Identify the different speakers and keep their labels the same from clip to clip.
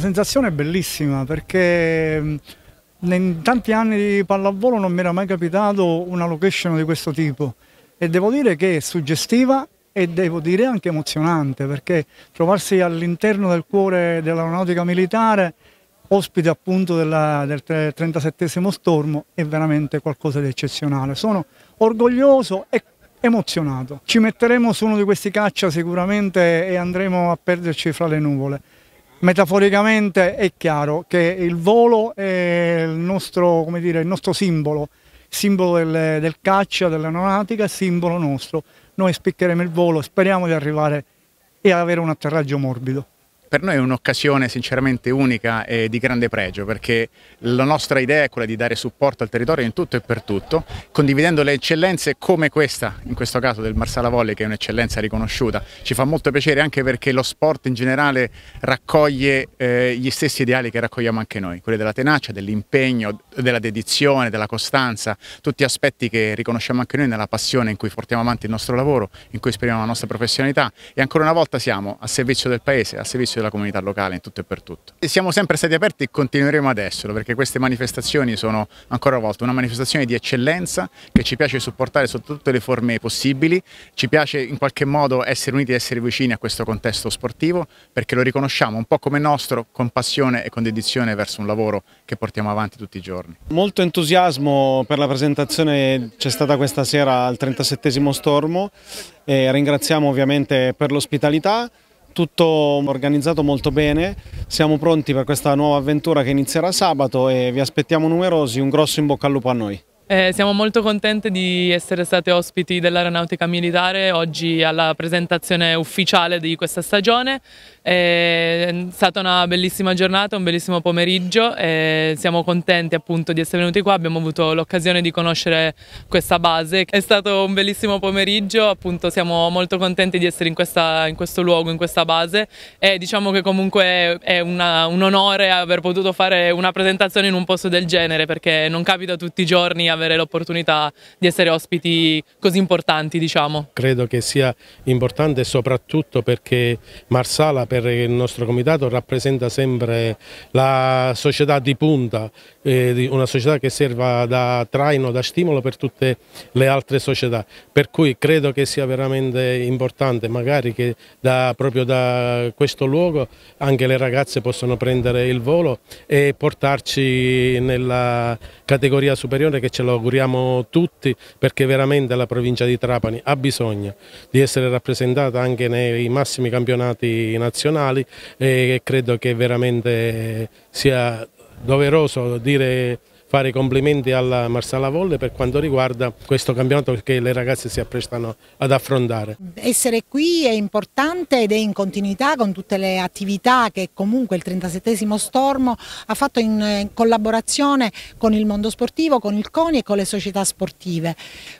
Speaker 1: Una sensazione bellissima perché mm, in tanti anni di pallavolo non mi era mai capitato una location di questo tipo e devo dire che è suggestiva e devo dire anche emozionante perché trovarsi all'interno del cuore dell'aeronautica militare ospite appunto della, del 37 stormo è veramente qualcosa di eccezionale. Sono orgoglioso e emozionato. Ci metteremo su uno di questi caccia sicuramente e andremo a perderci fra le nuvole metaforicamente è chiaro che il volo è il nostro, dire, il nostro simbolo, simbolo del, del caccia, dell'aeronautica, simbolo nostro. Noi spiccheremo il volo, speriamo di arrivare e avere un atterraggio morbido.
Speaker 2: Per noi è un'occasione sinceramente unica e di grande pregio perché la nostra idea è quella di dare supporto al territorio in tutto e per tutto, condividendo le eccellenze come questa, in questo caso del Marsala Volley che è un'eccellenza riconosciuta. Ci fa molto piacere anche perché lo sport in generale raccoglie eh, gli stessi ideali che raccogliamo anche noi, quelli della tenacia, dell'impegno, della dedizione, della costanza, tutti aspetti che riconosciamo anche noi nella passione in cui portiamo avanti il nostro lavoro, in cui esprimiamo la nostra professionalità e ancora una volta siamo a servizio del Paese, a servizio spazio della comunità locale in tutto e per tutto. E siamo sempre stati aperti e continueremo ad esserlo perché queste manifestazioni sono ancora una volta una manifestazione di eccellenza che ci piace supportare sotto tutte le forme possibili, ci piace in qualche modo essere uniti e essere vicini a questo contesto sportivo perché lo riconosciamo un po' come nostro con passione e con dedizione verso un lavoro che portiamo avanti tutti i giorni.
Speaker 3: Molto entusiasmo per la presentazione c'è stata questa sera al 37 Stormo, e ringraziamo ovviamente per l'ospitalità tutto organizzato molto bene, siamo pronti per questa nuova avventura che inizierà sabato e vi aspettiamo numerosi, un grosso in bocca al lupo a noi.
Speaker 4: Eh, siamo molto contenti di essere state ospiti dell'Aeronautica Militare oggi alla presentazione ufficiale di questa stagione. Eh, è stata una bellissima giornata, un bellissimo pomeriggio e eh, siamo contenti appunto di essere venuti qua, abbiamo avuto l'occasione di conoscere questa base. È stato un bellissimo pomeriggio, appunto siamo molto contenti di essere in, questa, in questo luogo, in questa base e diciamo che comunque è una, un onore aver potuto fare una presentazione in un posto del genere perché non capita tutti i giorni avere l'opportunità di essere ospiti così importanti, diciamo.
Speaker 3: Credo che sia importante soprattutto perché Marsala per il nostro comitato rappresenta sempre la società di punta, eh, una società che serva da traino, da stimolo per tutte le altre società, per cui credo che sia veramente importante magari che da, proprio da questo luogo anche le ragazze possano prendere il volo e portarci nella categoria superiore che ce la lo auguriamo tutti perché veramente la provincia di Trapani ha bisogno di essere rappresentata anche nei massimi campionati nazionali e credo che veramente sia doveroso dire fare i complimenti alla Marsala Volle per quanto riguarda questo campionato che le ragazze si apprestano ad affrontare.
Speaker 5: Essere qui è importante ed è in continuità con tutte le attività che comunque il 37 Stormo ha fatto in eh, collaborazione con il mondo sportivo, con il CONI e con le società sportive.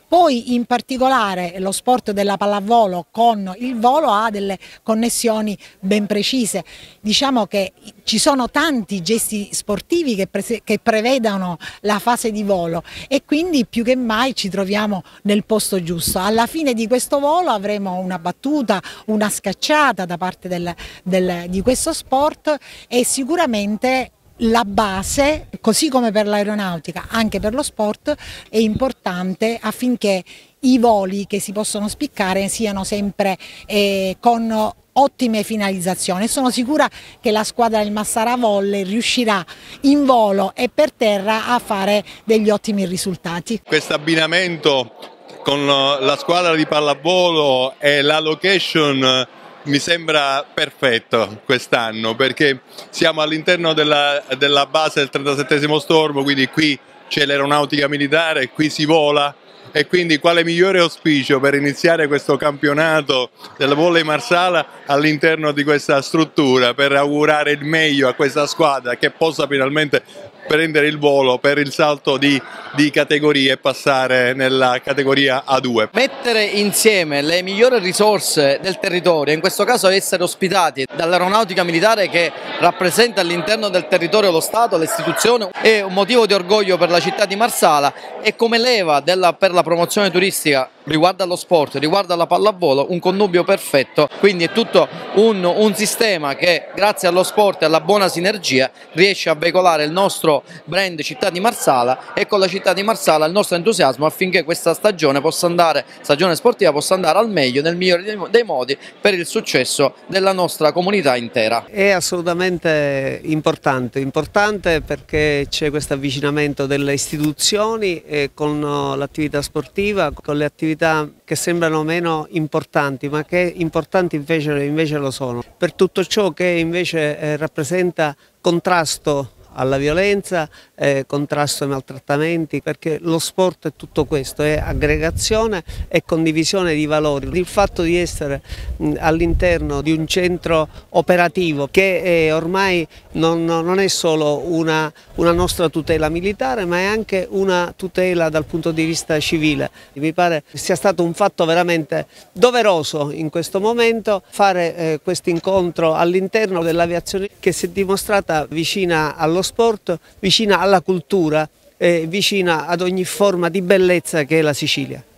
Speaker 5: Poi in particolare lo sport della pallavolo con il volo ha delle connessioni ben precise. Diciamo che ci sono tanti gesti sportivi che, che prevedono la fase di volo e quindi più che mai ci troviamo nel posto giusto. Alla fine di questo volo avremo una battuta, una scacciata da parte del, del, di questo sport e sicuramente la base, così come per l'aeronautica, anche per lo sport, è importante affinché i voli che si possono spiccare siano sempre eh, con ottime finalizzazioni e sono sicura che la squadra del Massara Volle riuscirà in volo e per terra a fare degli ottimi risultati.
Speaker 6: Questo abbinamento con eh, la squadra di pallavolo e la location eh, mi sembra perfetto quest'anno perché siamo all'interno della, della, base del 37 Stormo, quindi qui c'è l'aeronautica militare, qui si vola, e quindi quale migliore auspicio per iniziare questo campionato del volley marsala all'interno di questa struttura per augurare il meglio a questa squadra che possa finalmente prendere il volo per il salto di, di categorie e passare nella categoria A2.
Speaker 4: Mettere insieme le migliori risorse del territorio, in questo caso essere ospitati dall'aeronautica militare che rappresenta all'interno del territorio lo Stato, l'istituzione, è un motivo di orgoglio per la città di Marsala e come leva della, per la la promozione turistica riguarda allo sport, riguarda la pallavolo, un connubio perfetto, quindi è tutto un, un sistema che grazie allo sport e alla buona sinergia riesce a veicolare il nostro brand Città di Marsala e con la Città di Marsala il nostro entusiasmo affinché questa stagione possa andare, stagione sportiva possa andare al meglio, nel migliore dei modi per il successo della nostra comunità intera.
Speaker 6: È assolutamente importante, importante perché c'è questo avvicinamento delle istituzioni eh, con uh, l'attività sportiva, con le attività vita che sembrano meno importanti, ma che importanti invece, invece lo sono. Per tutto ciò che invece eh, rappresenta contrasto alla violenza, eh, contrasto ai maltrattamenti, perché lo sport è tutto questo, è aggregazione e condivisione di valori. Il fatto di essere all'interno di un centro operativo che è eh, ormai non, non, è solo una, una nostra tutela militare, ma è anche una tutela dal punto di vista civile. Mi pare sia stato un fatto veramente doveroso in questo momento fare eh, questo incontro all'interno dell'aviazione che si è dimostrata vicina all'ordine allo sport, vicina alla cultura e vicina ad ogni forma di bellezza che è la Sicilia.